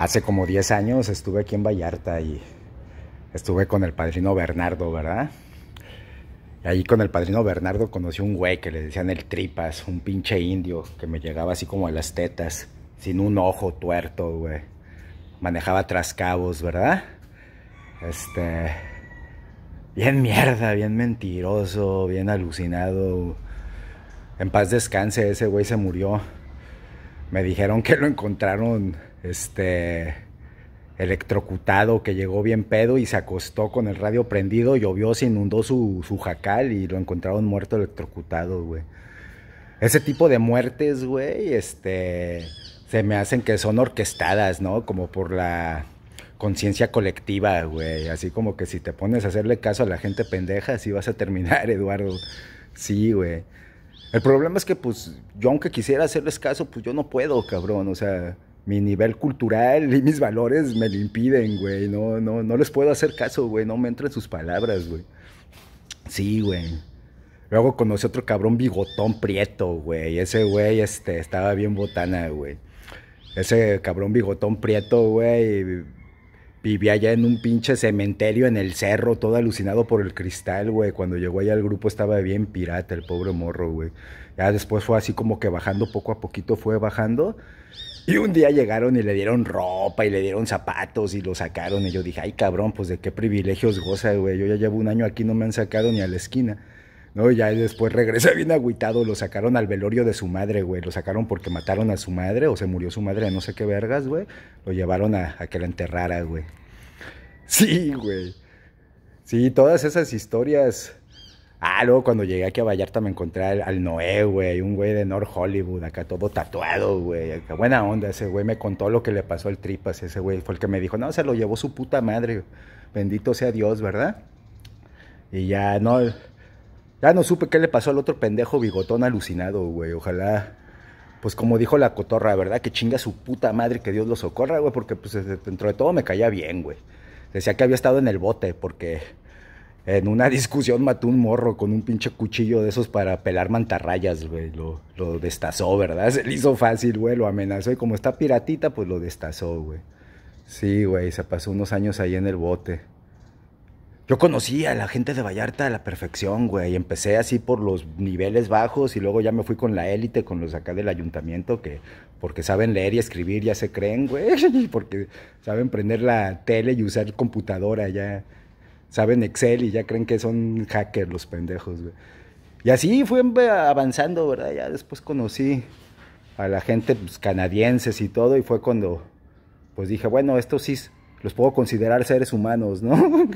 Hace como 10 años estuve aquí en Vallarta y estuve con el padrino Bernardo, ¿verdad? Y ahí con el padrino Bernardo conocí un güey que le decían el tripas, un pinche indio que me llegaba así como a las tetas, sin un ojo tuerto, güey. Manejaba trascabos, ¿verdad? Este. Bien mierda, bien mentiroso, bien alucinado. En paz descanse, ese güey se murió. Me dijeron que lo encontraron este electrocutado que llegó bien pedo y se acostó con el radio prendido, llovió, se inundó su, jacal y lo encontraron muerto electrocutado, güey. Ese tipo de muertes, güey, este, se me hacen que son orquestadas, ¿no? Como por la conciencia colectiva, güey. Así como que si te pones a hacerle caso a la gente pendeja, así vas a terminar, Eduardo. Sí, güey. El problema es que, pues, yo aunque quisiera hacerles caso, pues yo no puedo, cabrón. O sea, mi nivel cultural y mis valores me lo impiden, güey. No, no, no les puedo hacer caso, güey. No me entran sus palabras, güey. Sí, güey. Luego conocí otro cabrón bigotón prieto, güey. Ese güey este, estaba bien botana, güey. Ese cabrón bigotón prieto, güey. Vivía allá en un pinche cementerio en el cerro, todo alucinado por el cristal, güey. Cuando llegó allá al grupo estaba bien pirata, el pobre morro, güey. Ya después fue así como que bajando poco a poquito, fue bajando. Y un día llegaron y le dieron ropa y le dieron zapatos y lo sacaron. Y yo dije, ay cabrón, pues de qué privilegios goza, güey. Yo ya llevo un año aquí, no me han sacado ni a la esquina. No, ya después regresé bien agüitado, lo sacaron al velorio de su madre, güey. Lo sacaron porque mataron a su madre o se murió su madre, no sé qué vergas, güey. Lo llevaron a, que la enterrara, güey. Sí, güey. Sí, todas esas historias Ah, luego cuando llegué aquí a Vallarta me encontré al, Noé, güey, un güey de North Hollywood, acá todo tatuado, güey. buena onda ese güey, me contó lo que le pasó al Tripas, ese güey fue el que me dijo, no, se lo llevó su puta madre, bendito sea Dios, ¿verdad? Y ya no, ya no supe qué le pasó al otro pendejo bigotón alucinado, güey, ojalá, pues como dijo la cotorra, ¿verdad? Que chinga su puta madre, que Dios lo socorra, güey, porque pues dentro de todo me caía bien, güey. Decía que había estado en el bote, porque en una discusión mató un morro con un pinche cuchillo de esos para pelar mantarrayas, güey. Lo, destazó, ¿verdad? Se le hizo fácil, güey. Lo amenazó y como está piratita, pues lo destazó, güey. Sí, güey, se pasó unos años ahí en el bote. Yo conocí a la gente de Vallarta a la perfección, güey. Empecé así por los niveles bajos y luego ya me fui con la élite, con los acá del ayuntamiento, que porque saben leer y escribir ya se creen, güey. Porque saben prender la tele y usar computadora ya saben Excel y ya creen que son hackers los pendejos, güey. Y así fue avanzando, ¿verdad? Ya después conocí a la gente pues, canadienses y todo, y fue cuando pues dije, bueno, estos sí los puedo considerar seres humanos, ¿no?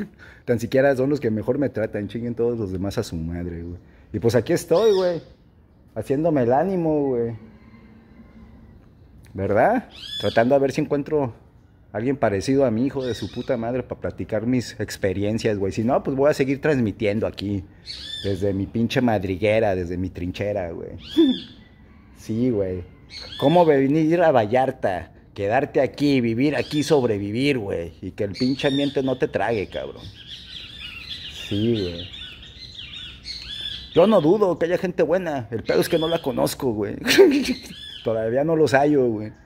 Tan siquiera son los que mejor me tratan, chinguen todos los demás a su madre, güey. Y pues aquí estoy, güey, haciéndome el ánimo, güey. ¿Verdad? Tratando a ver si encuentro alguien parecido a mi hijo de su puta madre para platicar mis experiencias, güey. Si no, pues voy a seguir transmitiendo aquí, desde mi pinche madriguera, desde mi trinchera, güey. Sí, güey. ¿Cómo venir a Vallarta? Quedarte aquí, vivir aquí, sobrevivir, güey. Y que el pinche ambiente no te trague, cabrón. Sí, güey. Yo no dudo que haya gente buena. El pedo es que no la conozco, güey. Todavía no los hallo, güey.